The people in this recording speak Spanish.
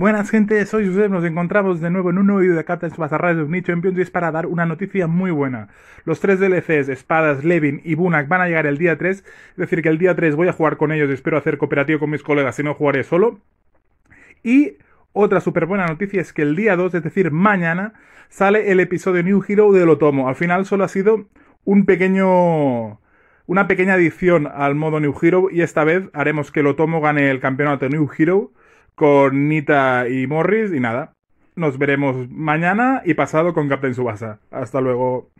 Buenas gente, soy Josep, nos encontramos de nuevo en un nuevo vídeo de Captain's Bazarras de Nicho Champions y es para dar una noticia muy buena. Los tres DLCs, Espadas, Levin y Bunak van a llegar el día 3, es decir que el día 3 voy a jugar con ellos y espero hacer cooperativo con mis colegas, si no jugaré solo. Y otra súper buena noticia es que el día 2, es decir mañana, sale el episodio New Hero de Lotomo Al final solo ha sido un pequeño una pequeña adición al modo New Hero y esta vez haremos que Lotomo gane el campeonato New Hero con Nita y Morris y nada. Nos veremos mañana y pasado con Captain Subasa. Hasta luego.